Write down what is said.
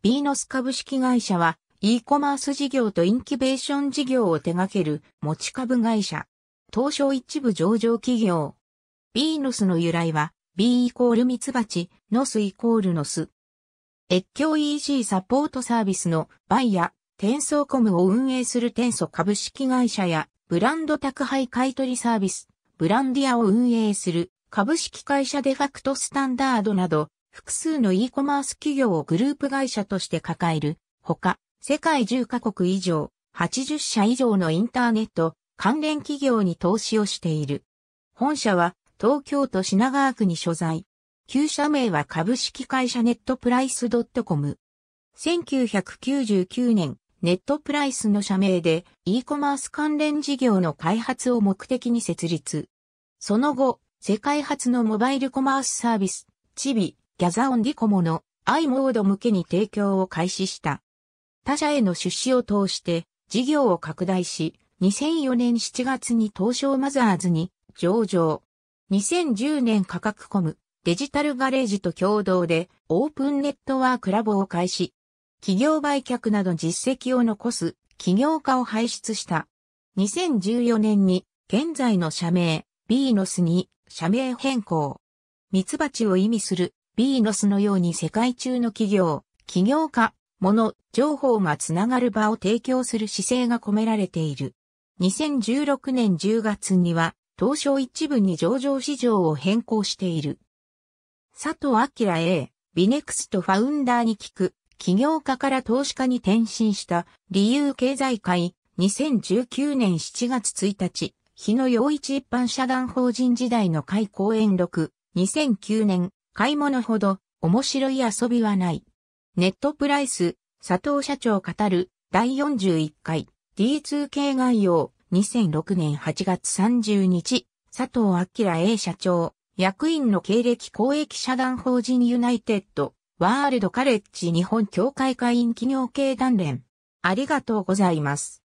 ビーノス株式会社は e コマース事業とインキュベーション事業を手掛ける持ち株会社。東証一部上場企業。ビーノスの由来は B イコールミツバチ、ノスイコールノス。越境 EC サポートサービスのバイヤ、転送コムを運営する転送株式会社やブランド宅配買取サービス、ブランディアを運営する株式会社デファクトスタンダードなど複数の e コマース企業をグループ会社として抱える、ほか、世界10カ国以上、80社以上のインターネット、関連企業に投資をしている。本社は東京都品川区に所在。旧社名は株式会社ネットプライス .com。1999年、ネットプライスの社名で e コマース関連事業の開発を目的に設立。その後、世界初のモバイルコマースサービス、チビ、ギャザオンディコモの i モード向けに提供を開始した。他社への出資を通して事業を拡大し、2004年7月に東証マザーズに上場。2010年価格コムデジタルガレージと共同でオープンネットワークラボを開始。企業売却など実績を残す企業家を輩出した。2014年に現在の社名ビーノスに社名変更。ミツバチを意味するビーノスのように世界中の企業、企業家、物、情報がつながる場を提供する姿勢が込められている。2016年10月には、東証一部に上場市場を変更している。佐藤明 A、ビネクストファウンダーに聞く、企業家から投資家に転身した理由経済界、2019年7月1日、日野洋一一般社団法人時代の会講演録、2009年買い物ほど面白い遊びはない。ネットプライス、佐藤社長語る第41回 D2K 概要2006年8月30日、佐藤明 A 社長、役員の経歴公益社団法人ユナイテッド、ワールドカレッジ日本協会会員企業経団連。ありがとうございます。